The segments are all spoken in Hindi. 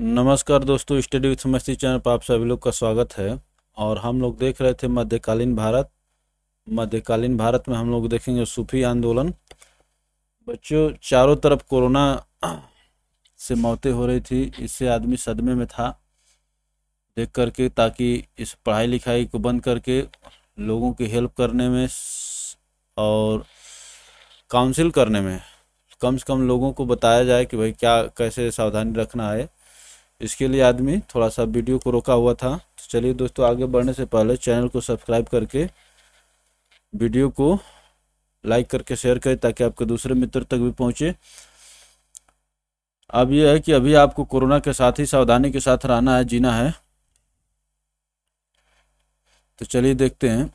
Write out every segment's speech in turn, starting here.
नमस्कार दोस्तों स्टडी विथ समस्ती चैनल पर आप सभी लोग का स्वागत है और हम लोग देख रहे थे मध्यकालीन भारत मध्यकालीन भारत में हम लोग देखेंगे सूफी आंदोलन बच्चों चारों तरफ कोरोना से मौतें हो रही थी इससे आदमी सदमे में था देख करके ताकि इस पढ़ाई लिखाई को बंद करके लोगों की हेल्प करने में और काउंसिल करने में कम से कम लोगों को बताया जाए कि भाई क्या कैसे सावधानी रखना है इसके लिए आदमी थोड़ा सा वीडियो को रोका हुआ था तो चलिए दोस्तों आगे बढ़ने से पहले चैनल को सब्सक्राइब करके वीडियो को लाइक करके शेयर करें ताकि आपके दूसरे मित्र तक भी पहुंचे अब यह है कि अभी आपको कोरोना के साथ ही सावधानी के साथ रहना है जीना है तो चलिए देखते हैं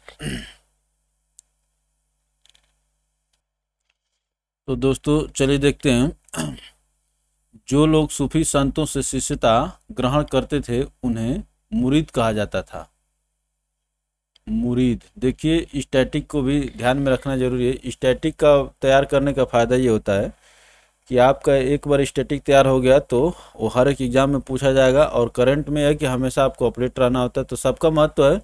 तो दोस्तों चलिए देखते हैं जो लोग सूफी संतों से शिष्यता ग्रहण करते थे उन्हें मुरीद कहा जाता था मुरीद देखिए स्टैटिक को भी ध्यान में रखना जरूरी है स्टैटिक का तैयार करने का फ़ायदा ये होता है कि आपका एक बार स्टैटिक तैयार हो गया तो वो हर एक एग्ज़ाम में पूछा जाएगा और करंट में है कि हमेशा आपको अपडेट रहना होता है तो सबका महत्व है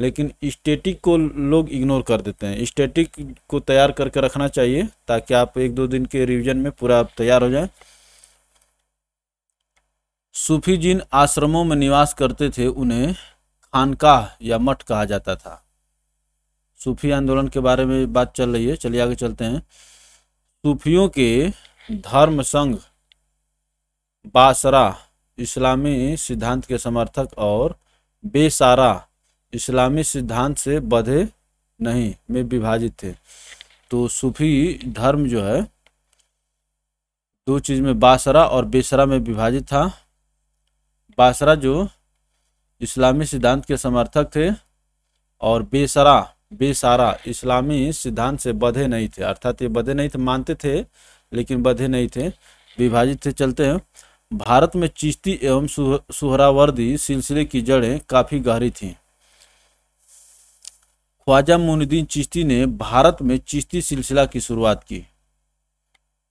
लेकिन स्टेटिक को लोग इग्नोर कर देते हैं स्टैटिक को तैयार करके रखना चाहिए ताकि आप एक दो दिन के रिविज़न में पूरा तैयार हो जाए सूफी जिन आश्रमों में निवास करते थे उन्हें खानकाह या मठ कहा जाता था सूफी आंदोलन के बारे में बात चल रही है चलिए आगे चलते हैं सूफियों के धर्म संघ बासरा इस्लामी सिद्धांत के समर्थक और बेसारा इस्लामी सिद्धांत से बधे नहीं में विभाजित थे तो सूफी धर्म जो है दो चीज़ में बासरा और बेसरा में विभाजित था बासरा जो इस्लामी सिद्धांत के समर्थक थे और बेसरा बेसारा इस्लामी सिद्धांत से बधे नहीं थे अर्थात ये बधे नहीं थे मानते थे लेकिन बधे नहीं थे विभाजित थे चलते हैं भारत में चिश्ती एवं सुहरावर्दी सिलसिले की जड़ें काफ़ी गहरी थीं ख्वाजा मुनुद्दीन चिश्ती ने भारत में चिश्ती सिलसिला की शुरुआत की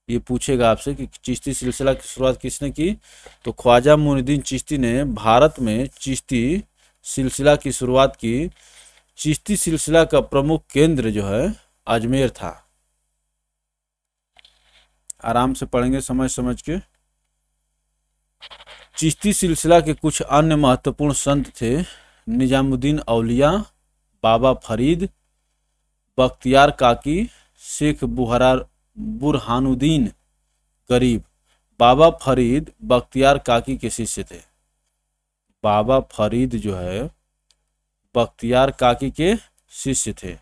ये पूछेगा आपसे कि चिश्ती सिलसिला की शुरुआत किसने की तो ख्वाजा मुनुद्दीन चिश्ती ने भारत में चिश्ती सिलसिला की शुरुआत की चिश्ती सिलसिला का प्रमुख केंद्र जो है अजमेर था आराम से पढ़ेंगे समझ समझ के चिश्ती सिलसिला के कुछ अन्य महत्वपूर्ण संत थे निजामुद्दीन अलिया बाबा फरीद बख्तियार काकी शेख बुहरा बुरहानुद्दीन गरीब बाबा फरीद बख्तियार काकी के शिष्य थे बाबा फरीद जो है बख्तियार काकी के शिष्य थे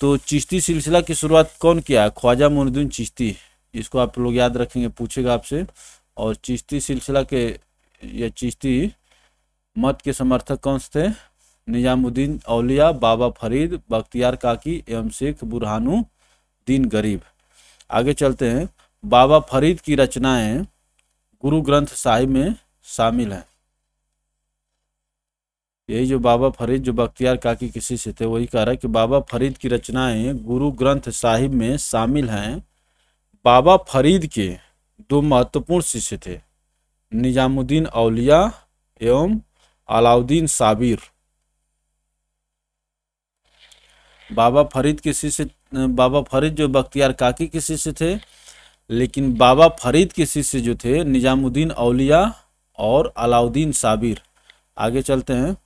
तो चिश्ती सिलसिला की शुरुआत कौन किया है ख्वाजा मुनुद्दीन चिश्ती इसको आप लोग याद रखेंगे पूछेगा आपसे और चिश्ती सिलसिला के या चिश्ती मत के समर्थक कौन से थे निजामुद्दीन अलिया बाबा फरीद बख्तियार काकी एवं शेख बुरहानु दीन गरीब आगे चलते हैं बाबा फरीद की रचनाएं गुरु ग्रंथ साहिब में शामिल हैं यही जो बाबा फरीद जो बख्तियार काकी किसी से थे वही कह रहा है कि बाबा फरीद की रचनाएं गुरु ग्रंथ साहिब में शामिल हैं बाबा फरीद के दो महत्वपूर्ण शिष्य थे निजामुद्दीन अलिया एवं अलाउद्दीन साबिर बाबा फरीद के शिष्य बाबा फरीद जो बख्तियार काकी के शिष्य थे लेकिन बाबा फरीद के शिष्य जो थे निजामुद्दीन अलिया और अलाउद्दीन साबिर आगे चलते हैं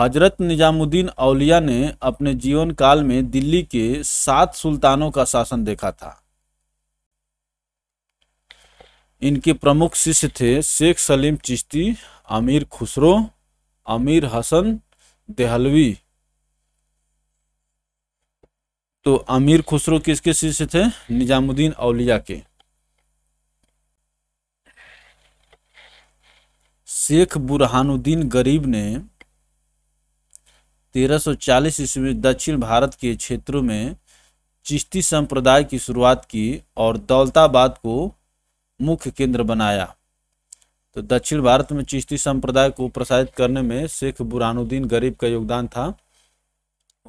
हजरत निजामुद्दीन अलिया ने अपने जीवन काल में दिल्ली के सात सुल्तानों का शासन देखा था इनके प्रमुख शिष्य थे शेख सलीम चिश्ती अमीर खुसरो अमीर हसन देहलवी तो अमीर खुसरो किसके शिष्य थे निजामुद्दीन औलिया के शेख बुरहानुद्दीन गरीब ने 1340 ईस्वी में दक्षिण भारत के क्षेत्रों में चिश्ती संप्रदाय की शुरुआत की और दौलताबाद को मुख्य केंद्र बनाया तो दक्षिण भारत में चिश्ती संप्रदाय को प्रसारित करने में शेख बुरहानुद्दीन गरीब का योगदान था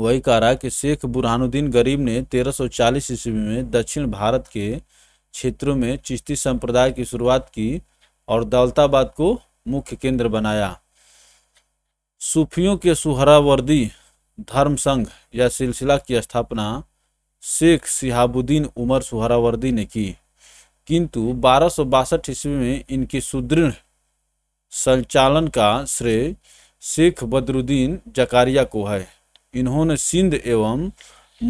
वही कह रहा है कि शेख बुरहानुद्दीन गरीब ने 1340 ईस्वी में दक्षिण भारत के क्षेत्रों में चिश्ती संप्रदाय की शुरुआत की और दौलताबाद को मुख्य केंद्र बनाया सूफियों के सुहरावर्दी धर्म संघ या सिलसिला की स्थापना शेख सिहाबुद्दीन उमर सुहरावर्दी ने की किंतु बारह सौ बासठ ईस्वी में इनकी सुदृढ़ संचालन का श्रेय शेख बदरुद्दीन जकारिया को है इन्होंने सिंध एवं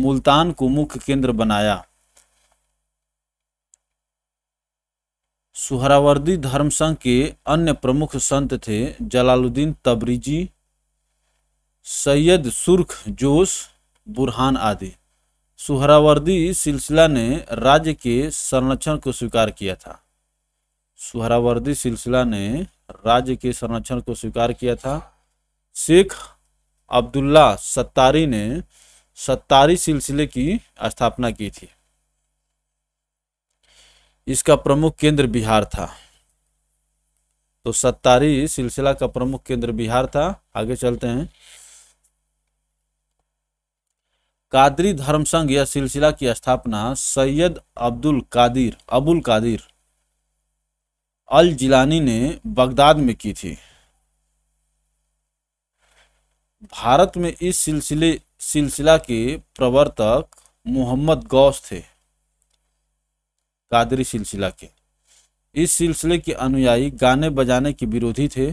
मुल्तान को मुख्य केंद्र बनाया सुहरावर्दी धर्म संघ के अन्य प्रमुख संत थे जलालुद्दीन तबरीजी सैयद सुर्ख जोश बुरहान आदि सुहरावर्दी सिलसिला ने राज्य के संरक्षण को स्वीकार किया था सुहरावर्दी सिलसिला ने राज्य के संरक्षण को स्वीकार किया था शेख अब्दुल्ला सत्तारी ने सत्तारी सिलसिले की स्थापना की थी इसका प्रमुख केंद्र बिहार था तो सत्तारी सिलसिला का प्रमुख केंद्र बिहार था आगे चलते हैं कादरी धर्म संघ या सिलसिला की स्थापना सैयद अब्दुल कादिर अबुल कादिर अल जिलानी ने बगदाद में की थी भारत में इस सिलसिले सिलसिला के प्रवर्तक मोहम्मद गौस थे कादरी सिलसिला के इस सिलसिले के अनुयायी गाने बजाने के विरोधी थे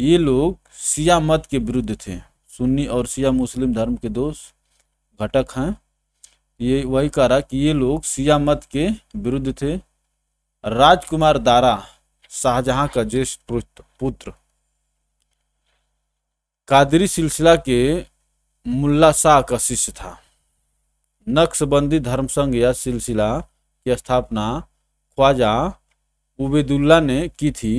ये लोग सिया मत के विरुद्ध थे सुन्नी और सिया मुस्लिम धर्म के दोष घटक हैं ये वही कह रहा कि ये लोग सिया मत के विरुद्ध थे राजकुमार दारा शाहजहां का ज्येष्ठ पुत्र कादरी सिलसिला के मुल्ला शाह का शिष्य था नक्शबंदी धर्म संघ या सिलसिला की स्थापना ख्वाजा उबेदुल्ला ने की थी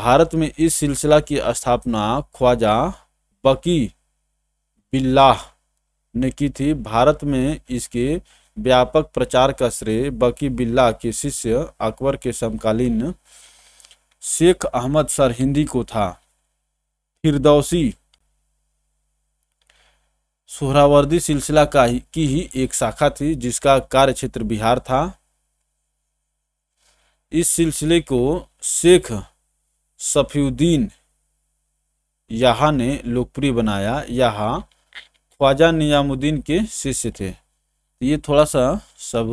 भारत में इस सिलसिला की स्थापना ख्वाजा बकी बिल्लाह ने की थी भारत में इसके व्यापक प्रचार का श्रेय बकी बिल्ला के शिष्य अकबर के समकालीन शेख अहमद सरहिंदी को था फिरदौसी सोहरावर्दी सिलसिला का ही की ही एक शाखा थी जिसका कार्य क्षेत्र बिहार था इस सिलसिले को शेख सफीउद्दीन यहाँ ने लोकप्रिय बनाया यहाँ ख्वाजा नियामुद्दीन के शिष्य थे ये थोड़ा सा सब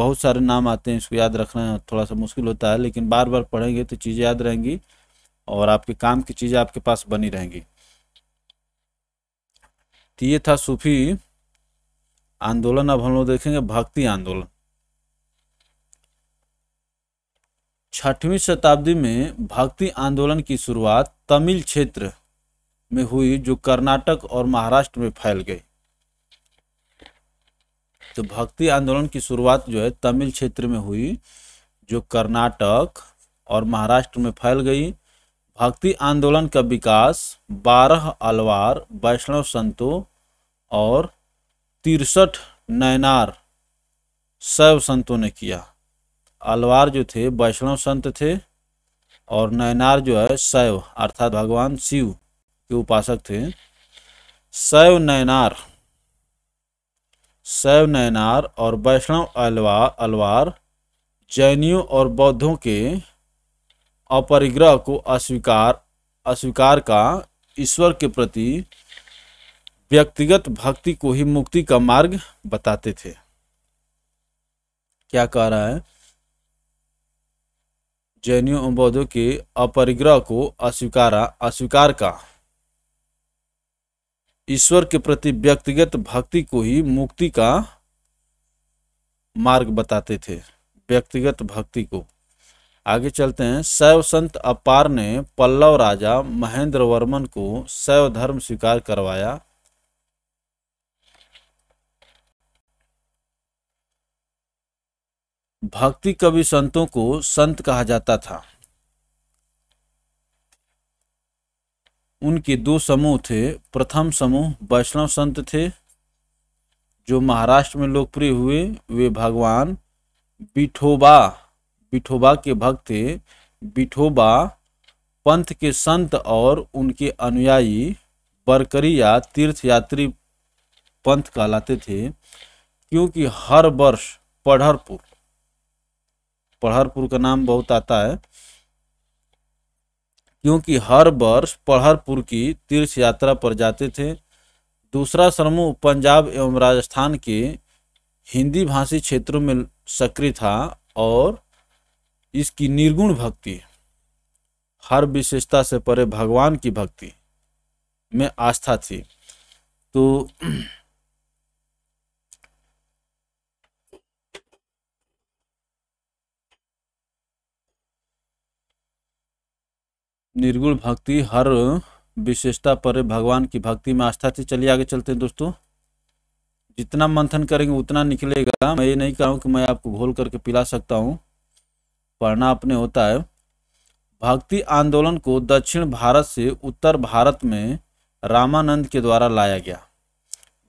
बहुत सारे नाम आते हैं इसको याद रखना थोड़ा सा मुश्किल होता है लेकिन बार बार पढ़ेंगे तो चीज़ें याद रहेंगी और आपके काम की चीज़ें आपके पास बनी रहेंगी तो ये था सूफी आंदोलन अब हम लोग देखेंगे भक्ति आंदोलन छठवीं शताब्दी में भक्ति आंदोलन की शुरुआत तमिल क्षेत्र में हुई जो कर्नाटक और महाराष्ट्र में फैल गई तो भक्ति आंदोलन की शुरुआत जो है तमिल क्षेत्र में हुई जो कर्नाटक और महाराष्ट्र में फैल गई भक्ति आंदोलन का विकास बारह अलवार वैष्णव संतों और तिरसठ नैनार शैव संतों ने किया अलवार जो थे वैष्णव संत थे और नयनार जो है शैव अर्थात भगवान शिव के उपासक थे शैव नयनार शैव नयनार और वैष्णव अलवा अलवार जैनियों और बौद्धों के अपरिग्रह को अस्वीकार अस्वीकार का ईश्वर के प्रति व्यक्तिगत भक्ति को ही मुक्ति का मार्ग बताते थे क्या कह रहा है जैनियों और बौद्धों के अपरिग्रह को अस्वीकारा अस्वीकार का ईश्वर के प्रति व्यक्तिगत भक्ति को ही मुक्ति का मार्ग बताते थे व्यक्तिगत भक्ति को आगे चलते हैं शैव संत अपार ने पल्लव राजा महेंद्र वर्मन को शैव धर्म स्वीकार करवाया भक्ति कवि संतों को संत कहा जाता था उनके दो समूह थे प्रथम समूह वैष्णव संत थे जो महाराष्ट्र में लोकप्रिय हुए वे भगवान बिठोबा विठोबा के भक्त विठोबा पंथ के संत और उनके अनुयायी बरकरी या तीर्थयात्री पंथ कहलाते थे क्योंकि हर वर्ष पढ़रपुर पढ़रपुर का नाम बहुत आता है क्योंकि हर वर्ष पढ़रपुर की तीर्थ यात्रा पर जाते थे दूसरा समूह पंजाब एवं राजस्थान के हिंदी भाषी क्षेत्रों में सक्रिय था और इसकी निर्गुण भक्ति हर विशेषता से परे भगवान की भक्ति में आस्था थी तो निर्गुण भक्ति हर विशेषता पर भगवान की भक्ति में आस्था थी चलिए आगे चलते हैं दोस्तों जितना मंथन करेंगे उतना निकलेगा मैं ये नहीं कहूँ कि मैं आपको घोल करके पिला सकता हूँ पढ़ना अपने होता है भक्ति आंदोलन को दक्षिण भारत से उत्तर भारत में रामानंद के द्वारा लाया गया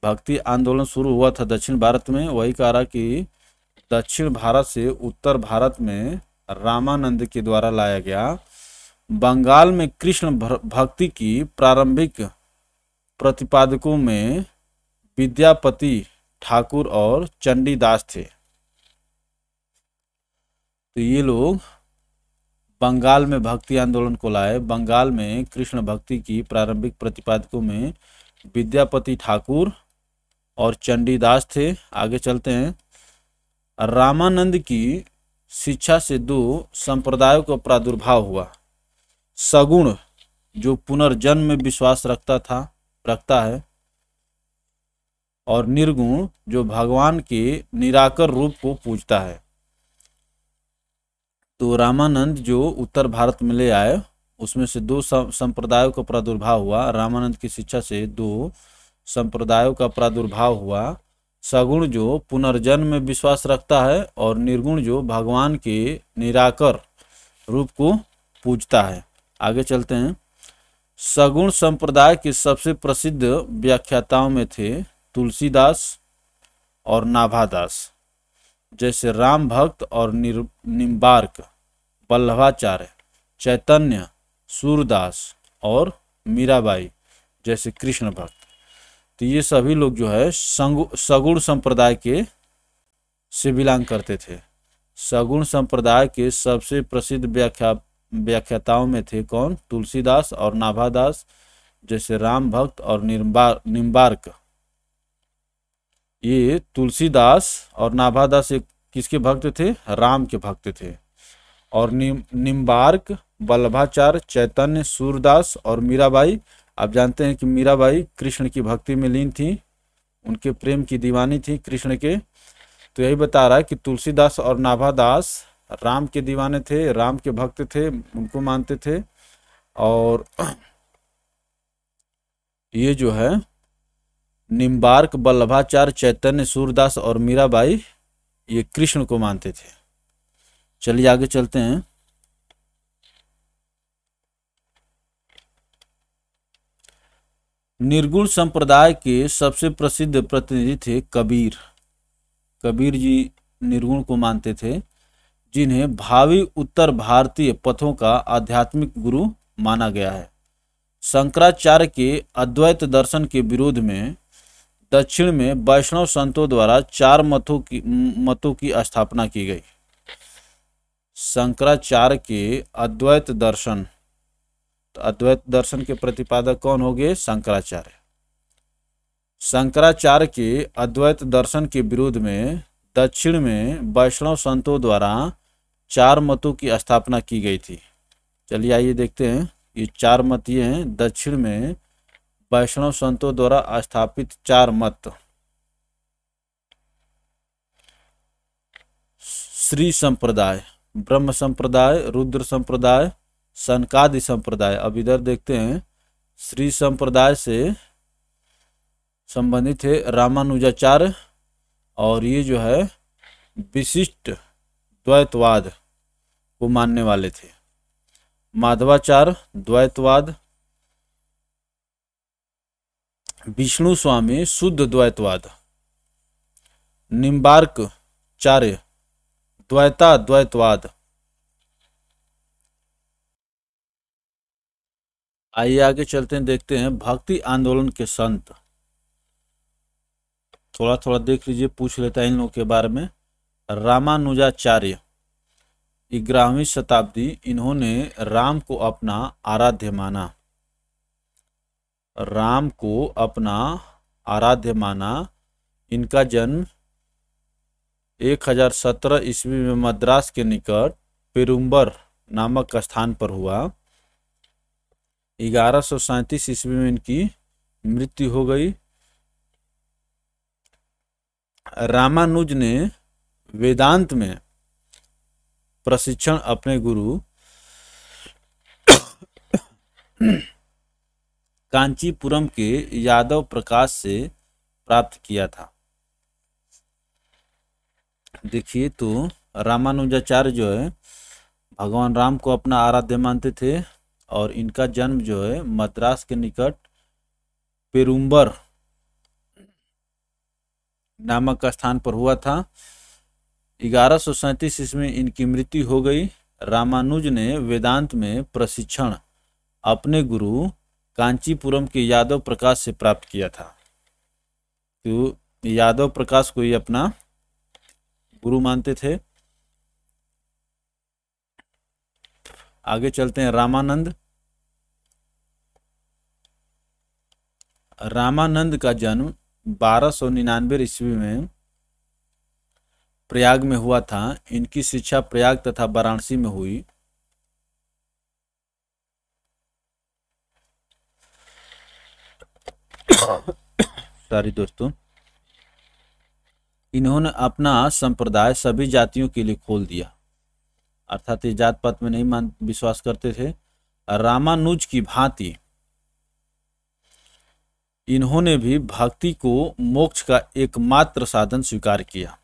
भक्ति आंदोलन शुरू हुआ था दक्षिण भारत में वही कह रहा कि दक्षिण भारत से उत्तर भारत में रामानंद के द्वारा लाया गया बंगाल में कृष्ण भक्ति की प्रारंभिक प्रतिपादकों में विद्यापति ठाकुर और चंडीदास थे तो ये लोग बंगाल में भक्ति आंदोलन को लाए बंगाल में कृष्ण भक्ति की प्रारंभिक प्रतिपादकों में विद्यापति ठाकुर और चंडीदास थे आगे चलते हैं रामानंद की शिक्षा से दो संप्रदायों का प्रादुर्भाव हुआ सगुण जो पुनर्जन्म में विश्वास रखता था रखता है और निर्गुण जो भगवान के निराकर रूप को पूजता है तो रामानंद जो उत्तर भारत में ले आए उसमें से दो संप्रदायों का प्रादुर्भाव हुआ रामानंद की शिक्षा से दो संप्रदायों का प्रादुर्भाव हुआ सगुण जो पुनर्जन्म में विश्वास रखता है और निर्गुण जो भगवान के निराकर रूप को पूजता है आगे चलते हैं सगुण संप्रदाय के सबसे प्रसिद्ध व्याख्याताओं में थे तुलसीदास और नाभादास जैसे राम भक्त और निम्बार्क वल्लभाचार्य चैतन्य सूरदास और मीराबाई जैसे कृष्ण भक्त तो ये सभी लोग जो है सगुण संप्रदाय के से बिलोंग करते थे सगुण संप्रदाय के सबसे प्रसिद्ध व्याख्या व्याख्याताओं में थे कौन तुलसीदास और नाभादास जैसे राम भक्त और निम्बार्क ये तुलसीदास और नाभादास एक किसके भक्त थे राम के भक्त थे और नि, निम्बार्क वल्लभाचार्य चैतन्य सूरदास और मीराबाई आप जानते हैं कि मीराबाई कृष्ण की भक्ति में लीन थी उनके प्रेम की दीवानी थी कृष्ण के तो यही बता रहा है कि तुलसीदास और नाभादास राम के दीवाने थे राम के भक्त थे उनको मानते थे और ये जो है निम्बार्क बल्लभाचार्य चैतन्य सूरदास और मीराबाई ये कृष्ण को मानते थे चलिए आगे चलते हैं निर्गुण संप्रदाय के सबसे प्रसिद्ध प्रतिनिधि थे कबीर कबीर जी निर्गुण को मानते थे जिन्हें भावी उत्तर भारतीय पथों का आध्यात्मिक गुरु माना गया है शंकराचार्य के अद्वैत दर्शन के विरोध में दक्षिण में वैष्णव संतों द्वारा चार मतों की मतों की स्थापना की गई शंकराचार्य के अद्वैत दर्शन तो अद्वैत दर्शन के प्रतिपादक कौन हो गए शंकराचार्य शंकराचार्य के अद्वैत दर्शन के विरोध में दक्षिण में वैष्णव संतों द्वारा चार मतों की स्थापना की गई थी चलिए आइए देखते हैं ये चार मत ये हैं दक्षिण में वैष्णव संतों द्वारा स्थापित चार मत श्री संप्रदाय ब्रह्म संप्रदाय रुद्र संप्रदाय सनकादि संप्रदाय अब इधर देखते हैं श्री संप्रदाय से संबंधित है रामानुजाचार्य और ये जो है विशिष्ट द्वैतवाद को मानने वाले थे माधवाचार्य द्वैतवाद विष्णु स्वामी शुद्ध द्वैतवाद निम्बार्क चार्य द्वैता द्वैतवाद आइए आगे चलते हैं देखते हैं भक्ति आंदोलन के संत थोड़ा थोड़ा देख लीजिए पूछ लेता है इन लोगों के बारे में रामानुजाचार्य ग्यारहवीं शताब्दी इन्होंने राम को अपना आराध्य माना राम को अपना आराध्य माना इनका जन्म 1017 ईस्वी में मद्रास के निकट पेरुम्बर नामक स्थान पर हुआ ग्यारह सौ सैंतीस ईस्वी में इनकी मृत्यु हो गई रामानुज ने वेदांत में प्रशिक्षण अपने गुरु कांचीपुरम के यादव प्रकाश से प्राप्त किया था देखिए तो रामानुजाचार्य जो है भगवान राम को अपना आराध्य मानते थे और इनका जन्म जो है मद्रास के निकट पेरुम्बर नामक स्थान पर हुआ था ग्यारह सौ सैंतीस ईस्वी में इनकी मृत्यु हो गई रामानुज ने वेदांत में प्रशिक्षण अपने गुरु कांचीपुरम के यादव प्रकाश से प्राप्त किया था तो यादव प्रकाश को ही अपना गुरु मानते थे आगे चलते हैं रामानंद रामानंद का जन्म बारह सौ निन्यानवे ईस्वी में प्रयाग में हुआ था इनकी शिक्षा प्रयाग तथा वाराणसी में हुई सॉरी दोस्तों इन्होंने अपना संप्रदाय सभी जातियों के लिए खोल दिया अर्थात ये जात पात में नहीं मान विश्वास करते थे रामानुज की भांति इन्होंने भी भक्ति को मोक्ष का एकमात्र साधन स्वीकार किया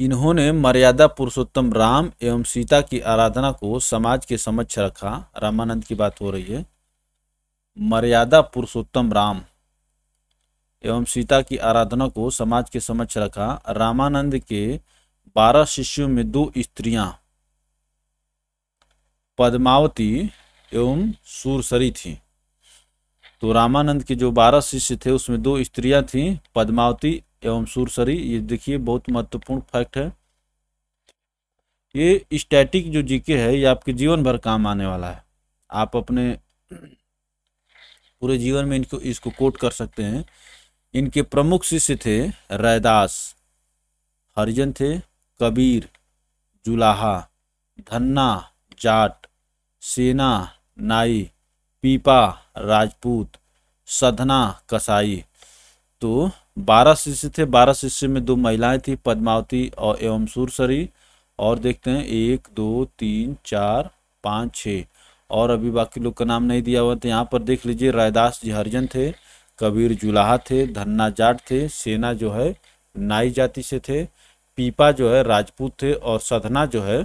इन्होंने मर्यादा पुरुषोत्तम राम एवं सीता की आराधना को समाज के समक्ष रखा रामानंद की बात हो रही है मर्यादा पुरुषोत्तम राम एवं सीता की आराधना को समाज के समक्ष रखा रामानंद के बारह शिष्यों में दो स्त्रियां पद्मावती एवं सूरसरी थी तो रामानंद के जो बारह शिष्य थे उसमें दो स्त्रियां थीं पद्मावती एवं सुरसरी ये देखिए बहुत महत्वपूर्ण फैक्ट है ये स्टैटिक जो जीके है ये आपके जीवन भर काम आने वाला है आप अपने पूरे जीवन में इनको इसको कोट कर सकते हैं इनके प्रमुख शिष्य थे रैदास हरिजन थे कबीर जुलाहा धन्ना जाट सेना नाई पीपा राजपूत सधना कसाई तो बारह शिष्य थे बारह शिष्य में दो महिलाएं थी पद्मावती और एवं सुरसरी और देखते हैं एक दो तीन चार पाँच छः और अभी बाकी लोग का नाम नहीं दिया हुआ तो यहाँ पर देख लीजिए रायदास जी हरिजन थे कबीर जुलाहा थे धन्ना जाट थे सेना जो है नाई जाति से थे पीपा जो है राजपूत थे और सधना जो है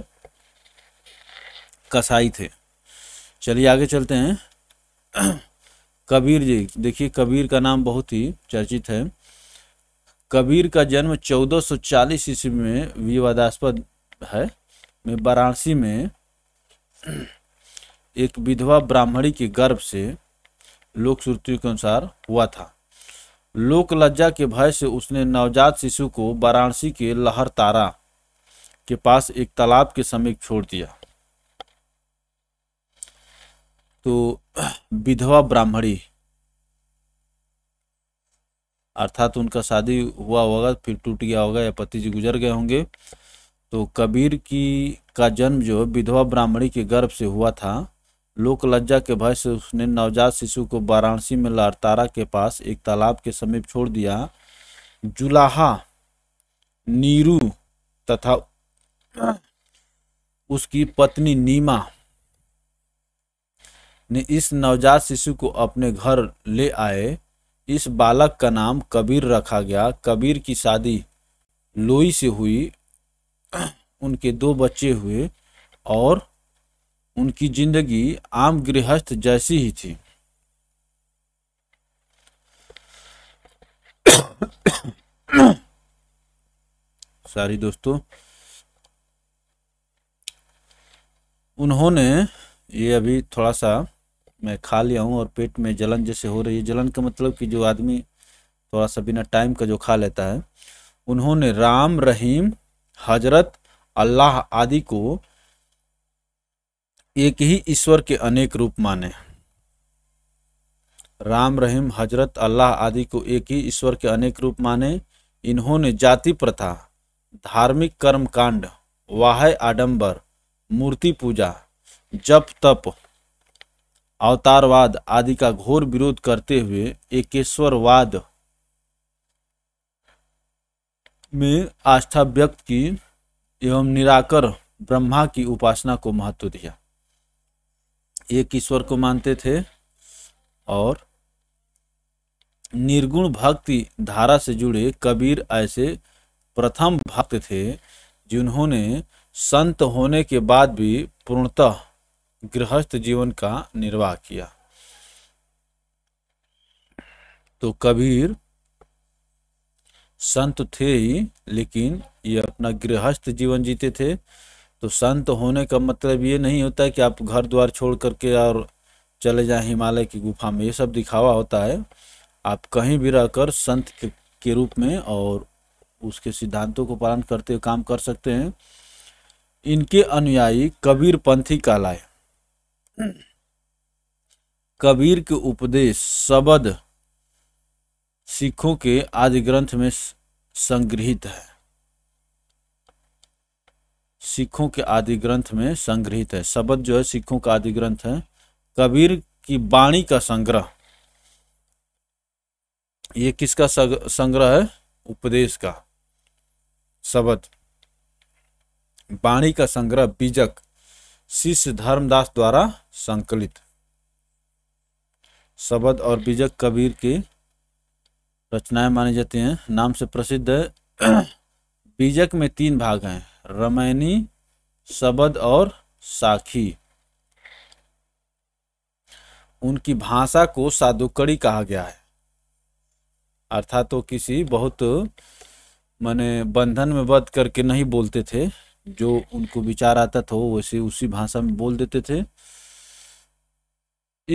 कसाई थे चलिए आगे चलते हैं कबीर जी देखिए कबीर का नाम बहुत ही चर्चित है कबीर का जन्म 1440 ईस्वी में विवादास्पद है में वाराणसी में एक विधवा ब्राह्मणी के गर्भ से लोक श्रुति के अनुसार हुआ था लोक लज्जा के भय से उसने नवजात शिशु को वाराणसी के लहर तारा के पास एक तालाब के समीप छोड़ दिया तो विधवा ब्राह्मणी अर्थात उनका शादी हुआ होगा फिर टूट गया होगा या पति जी गुजर गए होंगे तो कबीर की का जन्म जो विधवा ब्राह्मणी के गर्भ से हुआ था लोक लज्जा के भय से उसने नवजात शिशु को वाराणसी में लारतारा के पास एक तालाब के समीप छोड़ दिया जुलाहा नीरू तथा उसकी पत्नी नीमा ने इस नवजात शिशु को अपने घर ले आए इस बालक का नाम कबीर रखा गया कबीर की शादी लोई से हुई उनके दो बच्चे हुए और उनकी जिंदगी आम गृहस्थ जैसी ही थी सारी दोस्तों उन्होंने ये अभी थोड़ा सा मैं खा लिया हूँ और पेट में जलन जैसे हो रही है जलन का मतलब कि जो आदमी थोड़ा सा बिना टाइम का जो खा लेता है उन्होंने राम रहीम हजरत अल्लाह आदि को एक ही ईश्वर के अनेक रूप माने राम रहीम हजरत अल्लाह आदि को एक ही ईश्वर के अनेक रूप माने इन्होंने जाति प्रथा धार्मिक कर्म कांड वाह आडंबर मूर्ति पूजा जप तप अवतारवाद आदि का घोर विरोध करते हुए एकेश्वरवाद में आस्था व्यक्त की एवं निराकर ब्रह्मा की उपासना को महत्व दिया एक ईश्वर को मानते थे और निर्गुण भक्ति धारा से जुड़े कबीर ऐसे प्रथम भक्त थे जिन्होंने संत होने के बाद भी पूर्णतः गृहस्थ जीवन का निर्वाह किया तो कबीर संत थे ही लेकिन ये अपना गृहस्थ जीवन जीते थे तो संत होने का मतलब ये नहीं होता है कि आप घर द्वार छोड़ करके और चले जाएं हिमालय की गुफा में ये सब दिखावा होता है आप कहीं भी रहकर संत के, के रूप में और उसके सिद्धांतों को पालन करते हुए काम कर सकते हैं इनके अनुयायी कबीर पंथी कहलाए कबीर के उपदेश शबद सिखों के आदि ग्रंथ में संग्रहित है सिखों के आदि ग्रंथ में संग्रहित है शब्द जो है सिखों का आदि ग्रंथ है कबीर की बाणी का संग्रह ये किसका संग्रह है उपदेश का शब्द बाणी का संग्रह बीजक शिष्य धर्मदास द्वारा संकलित शब्द और बीजक कबीर की रचनाएं मानी जाती हैं नाम से प्रसिद्ध है बीजक में तीन भाग हैं रमैनी शबद और साखी उनकी भाषा को साधुकड़ी कहा गया है अर्थात वो तो किसी बहुत माने बंधन में बद करके नहीं बोलते थे जो उनको विचार आता था वैसे उसी भाषा में बोल देते थे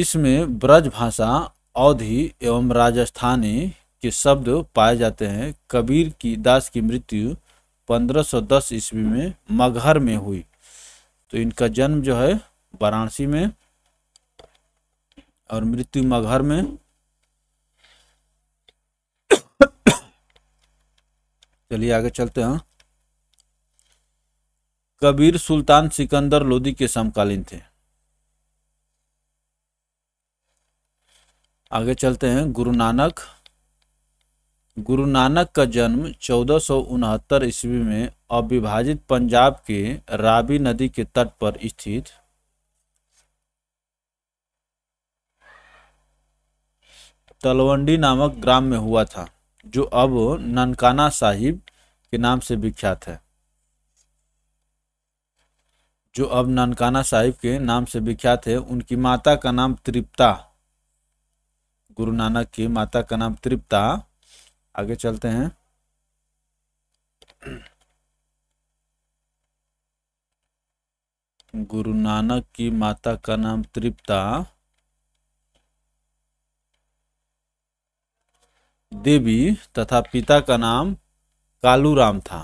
इसमें ब्रज भाषा अवधि एवं राजस्थानी के शब्द पाए जाते हैं कबीर की दास की मृत्यु 1510 ईस्वी में मगहर में हुई तो इनका जन्म जो है वाराणसी में और मृत्यु मगहर में चलिए आगे चलते हैं कबीर सुल्तान सिकंदर लोदी के समकालीन थे आगे चलते हैं गुरु नानक गुरु नानक का जन्म चौदह ईस्वी में अविभाजित पंजाब के राबी नदी के तट पर स्थित तलवंडी नामक ग्राम में हुआ था जो अब ननकाना साहिब के नाम से विख्यात है जो अब ननकाना साहिब के नाम से विख्यात है उनकी माता का नाम तृप्ता गुरु नानक की माता का नाम तृप्ता आगे चलते हैं गुरु नानक की माता का नाम तृप्ता देवी तथा पिता का नाम कालू राम था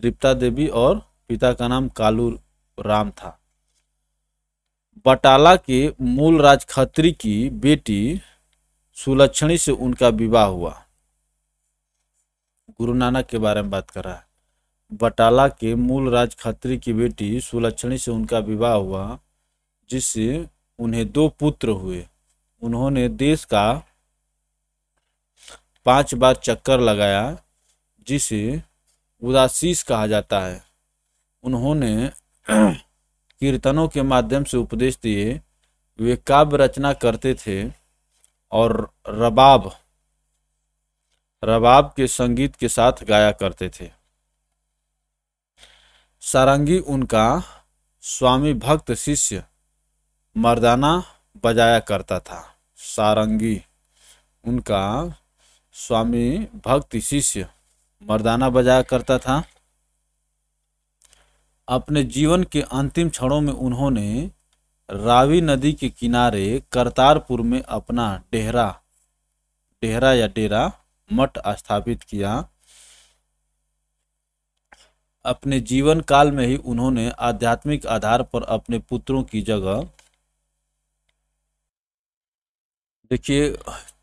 तृप्ता देवी और पिता का नाम कालू राम था बटाला के मूल राज खत्री की बेटी सुलक्षणी से उनका विवाह हुआ गुरु नानक के बारे में बात कर रहा है बटाला के मूल राज खत्री की बेटी सुलक्षणी से उनका विवाह हुआ जिससे उन्हें दो पुत्र हुए उन्होंने देश का पांच बार चक्कर लगाया जिसे उदासीस कहा जाता है उन्होंने कीर्तनों के माध्यम से उपदेश दिए वे काव्य रचना करते थे और रबाब रबाब के संगीत के साथ गाया करते थे सारंगी उनका स्वामी भक्त शिष्य मर्दाना बजाया करता था सारंगी उनका स्वामी भक्त शिष्य मर्दाना बजाया करता था अपने जीवन के अंतिम क्षणों में उन्होंने रावी नदी के किनारे करतारपुर में अपना डेहरा डेहरा या डेरा मठ स्थापित किया अपने जीवन काल में ही उन्होंने आध्यात्मिक आधार पर अपने पुत्रों की जगह देखिए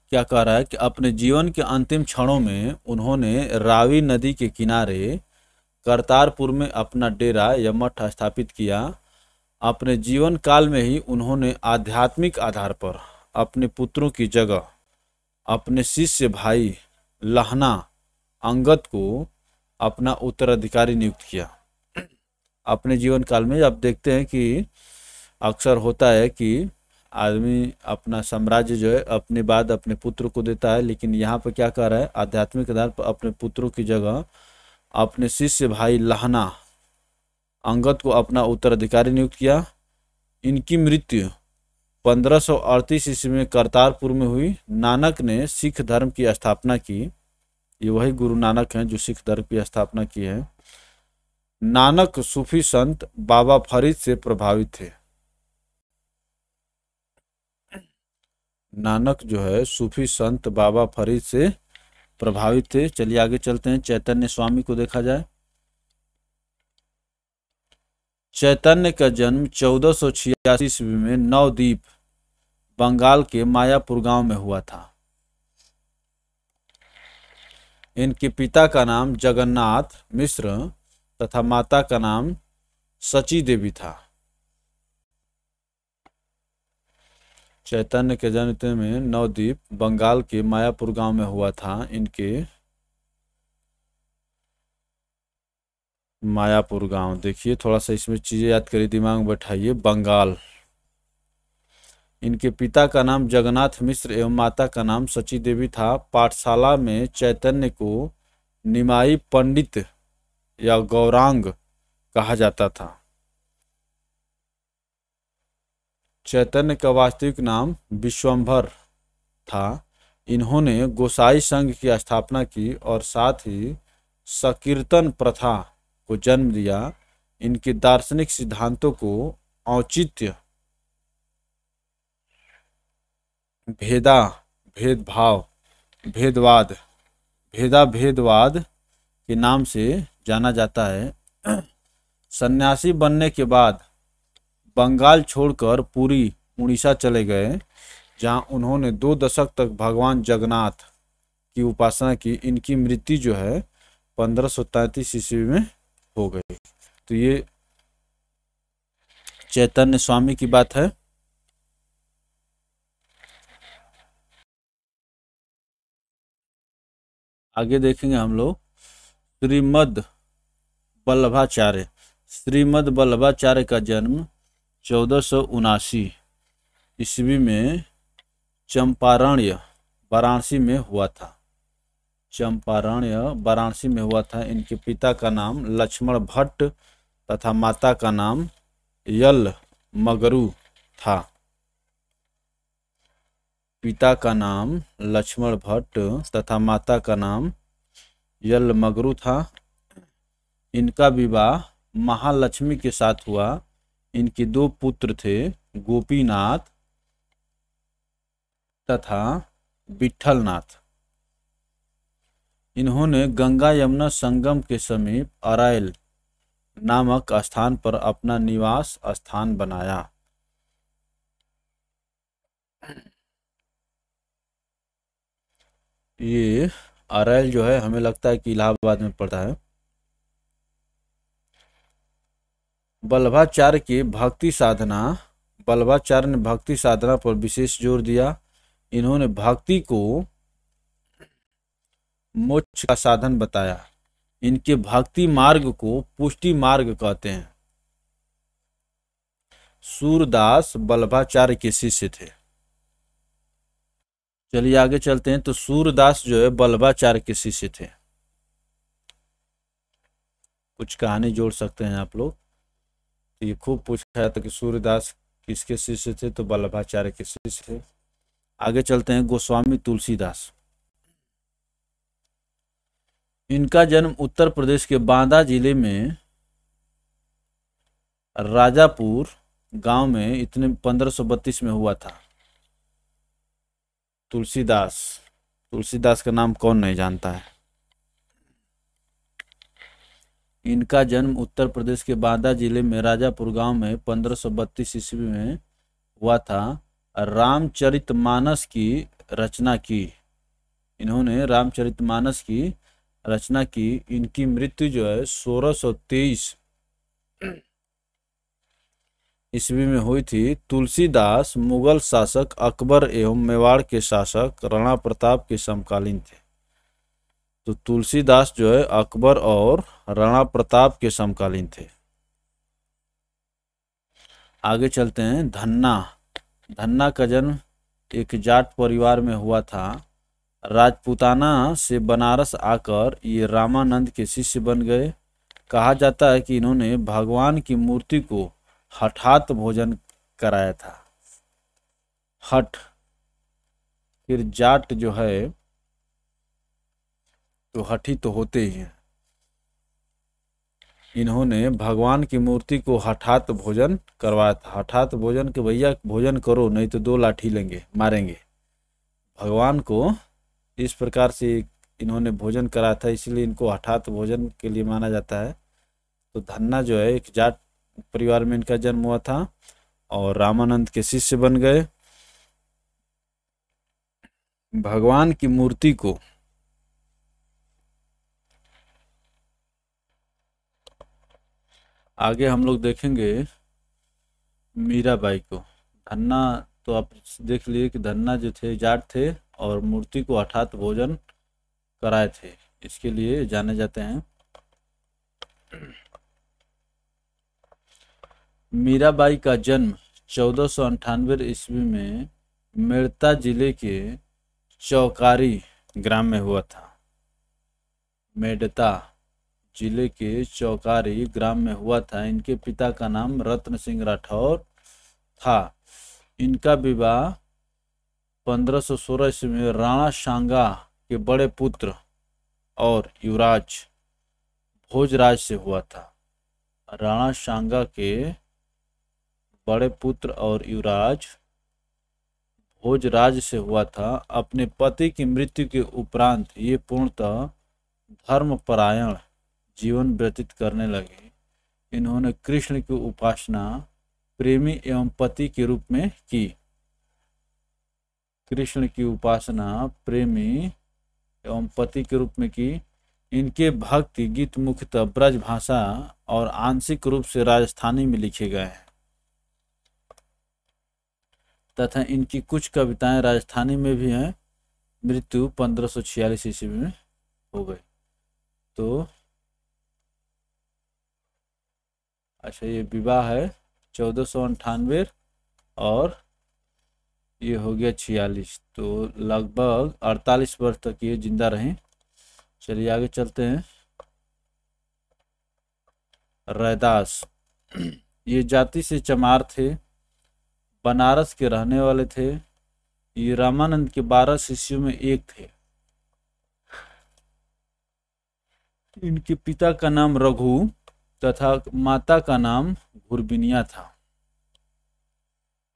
क्या कह रहा है कि अपने जीवन के अंतिम क्षणों में उन्होंने रावी नदी के किनारे करतारपुर में अपना डेरा या मठ स्थापित किया अपने जीवन काल में ही उन्होंने आध्यात्मिक आधार पर अपने पुत्रों की जगह अपने शिष्य भाई लहना अंगत को अपना उत्तराधिकारी नियुक्त किया अपने जीवन काल में आप देखते हैं कि अक्सर होता है कि आदमी अपना साम्राज्य जो है अपने बाद अपने पुत्र को देता है लेकिन यहाँ पर क्या कर रहा है आध्यात्मिक आधार पर अपने पुत्रों की जगह अपने शिष्य भाई लहना अंगद को अपना उत्तराधिकारी नियुक्त किया इनकी मृत्यु 1538 ईस्वी में करतारपुर में हुई नानक ने सिख धर्म की स्थापना की ये वही गुरु नानक हैं जो सिख धर्म की स्थापना की है नानक सूफी संत बाबा फरीद से प्रभावित थे नानक जो है सूफी संत बाबा फरीद से प्रभावित थे चलिए आगे चलते हैं चैतन्य स्वामी को देखा जाए चैतन्य का जन्म चौदह सौ छियासी ईस्वी में नवदीप बंगाल के मायापुर गांव में हुआ था इनके पिता का नाम जगन्नाथ मिश्र तथा माता का नाम सची देवी था चैतन्य के जन्म में नवदीप बंगाल के मायापुर गांव में हुआ था इनके मायापुर गांव देखिए थोड़ा सा इसमें चीज़ें याद करिए दिमाग बैठाइए बंगाल इनके पिता का नाम जगन्नाथ मिश्र एवं माता का नाम सची देवी था पाठशाला में चैतन्य को निमाई पंडित या गौरांग कहा जाता था चैतन्य का वास्तविक नाम विश्वम्भर था इन्होंने गोसाई संघ की स्थापना की और साथ ही संकीर्तन प्रथा को जन्म दिया इनके दार्शनिक सिद्धांतों को औचित्य भेदा भेदभाव भेदवाद भेदा भेदवाद के नाम से जाना जाता है सन्यासी बनने के बाद बंगाल छोड़कर पूरी उड़ीसा चले गए जहां उन्होंने दो दशक तक भगवान जगन्नाथ की उपासना की इनकी मृत्यु जो है पंद्रह सौ तैंतीस ईस्वी में हो गए तो ये चैतन्य स्वामी की बात है आगे देखेंगे हम लोग श्रीमद बल्लभाचार्य श्रीमद बल्लभाचार्य का जन्म चौदह सौ उनासी ईस्वी में चंपारण्य वाराणसी में हुआ था चंपारण्य वाराणसी में हुआ था इनके पिता का नाम लक्ष्मण भट्ट तथा माता का नाम यल मगरू था पिता का नाम लक्ष्मण भट्ट तथा माता का नाम यल मगरू था इनका विवाह महालक्ष्मी के साथ हुआ इनके दो पुत्र थे गोपीनाथ तथा विठलनाथ इन्होंने गंगा यमुना संगम के समीप अरायल नामक स्थान पर अपना निवास स्थान बनाया ये अरायल जो है हमें लगता है कि इलाहाबाद में पड़ता है बल्भाचार्य की भक्ति साधना बल्भाचार्य ने भक्ति साधना पर विशेष जोर दिया इन्होंने भक्ति को मोक्ष का साधन बताया इनके भक्ति मार्ग को पुष्टि मार्ग कहते हैं सूरदास बल्भाचार्य के शिष्य थे चलिए आगे चलते हैं तो सूरदास जो है बल्भाचार्य के शिष्य थे कुछ कहानी जोड़ सकते हैं आप लोग तो ये खूब पूछा था कि सूर्यदास किसके शिष्य थे तो बल्लभाचार्य के शिष्य थे आगे चलते हैं गोस्वामी तुलसीदास इनका जन्म उत्तर प्रदेश के बांदा जिले में राजापुर गांव में इतने पंद्रह में हुआ था तुलसीदास तुलसीदास का नाम कौन नहीं जानता है इनका जन्म उत्तर प्रदेश के बांदा जिले में राजापुर गांव में बत्तीस ईस्वी में हुआ था रामचरितमानस की रचना की इन्होंने रामचरितमानस की रचना की इनकी मृत्यु जो है 1623 ईस्वी में हुई थी तुलसीदास मुगल शासक अकबर एवं मेवाड़ के शासक राणा प्रताप के समकालीन थे तो तुलसीदास जो है अकबर और राणा प्रताप के समकालीन थे आगे चलते हैं धन्ना धन्ना का जन्म एक जाट परिवार में हुआ था राजपूताना से बनारस आकर ये रामानंद के शिष्य बन गए कहा जाता है कि इन्होंने भगवान की मूर्ति को हठात भोजन कराया था हठ फिर जाट जो है तो हठी तो होते ही हैं इन्होंने भगवान की मूर्ति को हठात भोजन करवाया था हठात भोजन के भैया भोजन करो नहीं तो दो लाठी लेंगे मारेंगे भगवान को इस प्रकार से इन्होंने भोजन करा था इसलिए इनको हठात भोजन के लिए माना जाता है तो धन्ना जो है एक जाट परिवार में इनका जन्म हुआ था और रामानंद के शिष्य बन गए भगवान की मूर्ति को आगे हम लोग देखेंगे मीराबाई को धन्ना तो आप देख लिए कि धन्ना जो थे जाट थे और मूर्ति को अर्थात भोजन कराए थे इसके लिए जाने जाते हैं मीराबाई का जन्म चौदह सौ अंठानवे ईस्वी में मेड़ता जिले के चौकारी ग्राम में हुआ था मेडता जिले के चौकारी ग्राम में हुआ था इनके पिता का नाम रत्न सिंह राठौर था इनका विवाह 1516 ईस्वी में राणा सांगा के बड़े पुत्र और युवराज भोजराज से हुआ था राणा सांगा के बड़े पुत्र और युवराज भोजराज से हुआ था अपने पति की मृत्यु के उपरांत ये पूर्णतः धर्मपरायण जीवन व्यतीत करने लगे इन्होंने कृष्ण की उपासना प्रेमी एवं पति के रूप में की कृष्ण की उपासना प्रेमी एवं पति के रूप में की इनके भक्ति गीत मुख्यतः ब्रज भाषा और आंशिक रूप से राजस्थानी में लिखे गए हैं तथा इनकी कुछ कविताएं राजस्थानी में भी हैं मृत्यु पंद्रह सौ छियालीस ईस्वी में हो गई तो अच्छा ये विवाह है चौदह सौ अंठानवे और ये हो गया छियालीस तो लगभग अड़तालीस वर्ष तक ये जिंदा रहे चलिए आगे चलते हैं रैदास ये जाति से चमार थे बनारस के रहने वाले थे ये रामानंद के बारह शिष्यों में एक थे इनके पिता का नाम रघु तथा माता का नाम घुरबिनिया था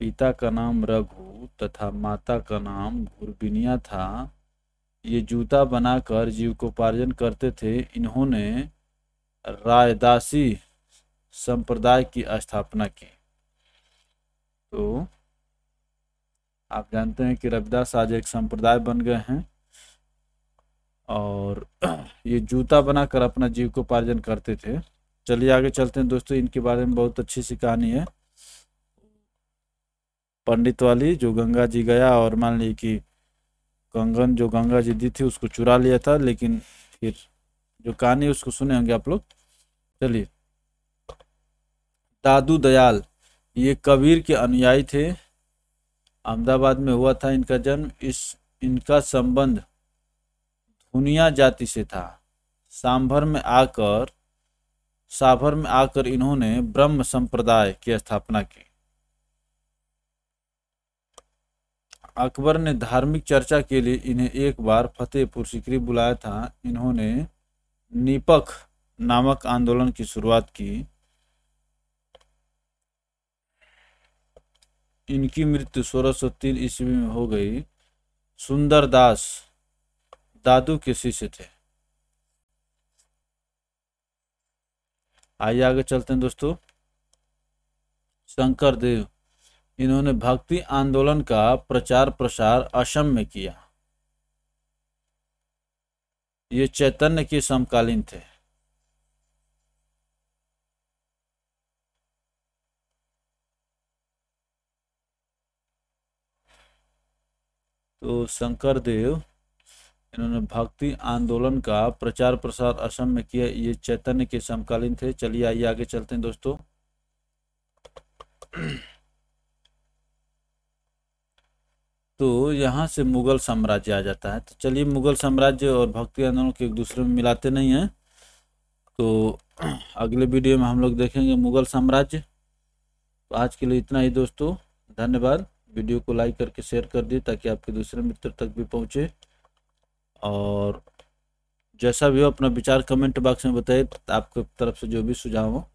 पिता का नाम रघु तथा माता का नाम गुरबिनिया था ये जूता बनाकर जीविकोपार्जन करते थे इन्होंने रायदासी संप्रदाय की स्थापना की तो आप जानते हैं कि रविदास आज एक संप्रदाय बन गए हैं और ये जूता बनाकर अपना पार्जन करते थे चलिए आगे चलते हैं दोस्तों इनके बारे में बहुत अच्छी सी कहानी है पंडित वाली जो गंगा जी गया और मान ली कि कंगन जो गंगा जी दी थी उसको चुरा लिया था लेकिन फिर जो कहानी उसको सुने होंगे आप लोग चलिए दादू दयाल ये कबीर के अनुयायी थे अहमदाबाद में हुआ था इनका जन्म इस इनका संबंध धुनिया जाति से था सांभर में आकर साभर में आकर इन्होंने ब्रह्म संप्रदाय की स्थापना की अकबर ने धार्मिक चर्चा के लिए इन्हें एक बार फतेहपुर सिकरी बुलाया था इन्होंने निपक नामक आंदोलन की शुरुआत की इनकी मृत्यु 1603 ईस्वी में हो गई सुंदर दास दादू के शिष्य थे आइए आगे चलते हैं दोस्तों शंकर देव इन्होंने भक्ति आंदोलन का प्रचार प्रसार असम में किया ये चैतन्य के समकालीन थे तो शंकर देव इन्होंने भक्ति आंदोलन का प्रचार प्रसार असम में किया ये चैतन्य के समकालीन थे चलिए आइए आगे चलते हैं दोस्तों तो यहाँ से मुगल साम्राज्य आ जाता है तो चलिए मुगल साम्राज्य और भक्ति आंदोलन को एक दूसरे में मिलाते नहीं हैं तो अगले वीडियो में हम लोग देखेंगे मुगल साम्राज्य तो आज के लिए इतना ही दोस्तों धन्यवाद वीडियो को लाइक करके शेयर कर दिए ताकि आपके दूसरे मित्र तक भी पहुँचे और जैसा भी हो अपना विचार कमेंट बॉक्स में बताए आपकी तरफ से जो भी सुझाव हो